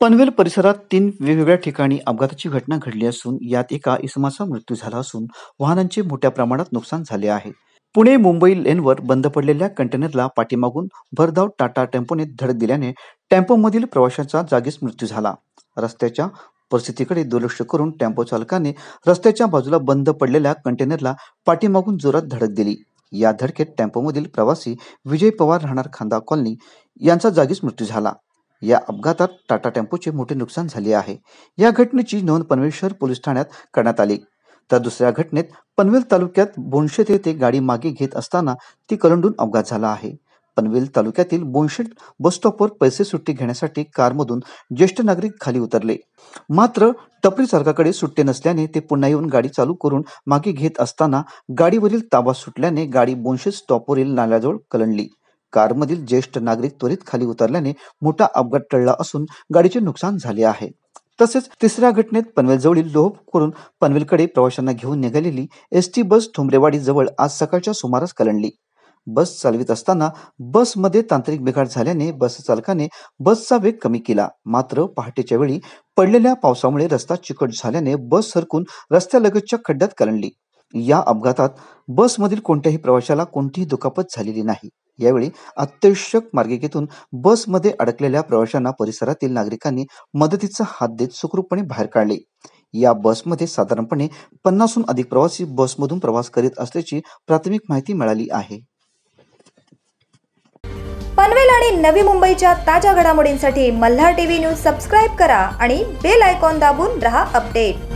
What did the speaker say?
पनवेल परिसरात तीन वेगवेगळ्या ठिकाणी अपघाताची घटना घडली असून यात एका इसमाचा मृत्यू झाला असून वाहनांचे मोठ्या प्रमाणात नुकसान झाले आहे पुणे मुंबई लेनवर बंद पडलेल्या कंटेनरला पाठीमागून भरधाव टाटा टेम्पोने धडक दिल्याने टेम्पोमधील प्रवाशांचा जागीच मृत्यू झाला रस्त्याच्या परिस्थितीकडे दुर्लक्ष करून टेम्पो चालकाने रस्त्याच्या बाजूला बंद पडलेल्या कंटेनरला पाठीमागून जोरात धडक दिली या धडकेत टेम्पोमधील प्रवासी विजय पवार राहणार खांदा कॉलनी यांचा जागीच मृत्यू झाला या अपघातात टाटा टेम्पोचे मोठे नुकसान झाले आहे या घटनेची नोंद पनवेल शहर पोलीस ठाण्यात करण्यात आली तर दुसऱ्या घटनेत पनवेल तालुक्यात बोनशेत येथे गाडी मागे घेत असताना ती कलंडून अपघात झाला आहे पनवेल तालुक्यातील बोनशेट स्टॉपवर पैसे सुट्टी घेण्यासाठी कारमधून ज्येष्ठ नागरिक खाली उतरले मात्र टपरी चालकाकडे सुट्टे नसल्याने ते पुन्हा येऊन गाडी चालू करून मागे घेत असताना गाडीवरील ताबा सुटल्याने गाडी बोनशेत स्टॉपवरील नाल्याजवळ कलंडली कारमधील ज्येष्ठ नागरिक त्वरित खाली उतरल्याने मोठा अपघात टळला असून गाडीचे नुकसान झाले आहे तसेच तिसऱ्या घटनेत पनवेलजवळील लोह करून पनवेलकडे प्रवाशांना घेऊन निघालेली एस टी बस ठुमरेवाडी जवळ आज सकाळच्या सुमारास कलंडली बस चालवित असताना बसमध्ये तांत्रिक बिघाड झाल्याने बस चालकाने बसचा वेग कमी केला मात्र पहाटेच्या वेळी पडलेल्या पावसामुळे रस्ता चिकट झाल्याने बस सरकून रस्त्यालगतच्या खड्ड्यात कलंडली या अपघातात बसमधील कोणत्याही प्रवाशाला कोणतीही दुखापत झालेली नाही यावेळी अत्यावश्यक मार्गिकेतून बसमध्ये अडकलेल्या प्रवाशांना परिसरातील नागरिकांनी मदतीचा हात देत सुखरूपपणे बाहेर काढले या बसमध्ये साधारणपणे पन्नासहून अधिक प्रवासी बसमधून प्रवास करीत असल्याची प्राथमिक माहिती मिळाली आहे पनवेल आणि नवी मुंबईच्या ताज्या घडामोडींसाठी मल्हार टीव्ही न्यूज सबस्क्राईब करा आणि बेल आयकॉन दाबून रहा अपडेट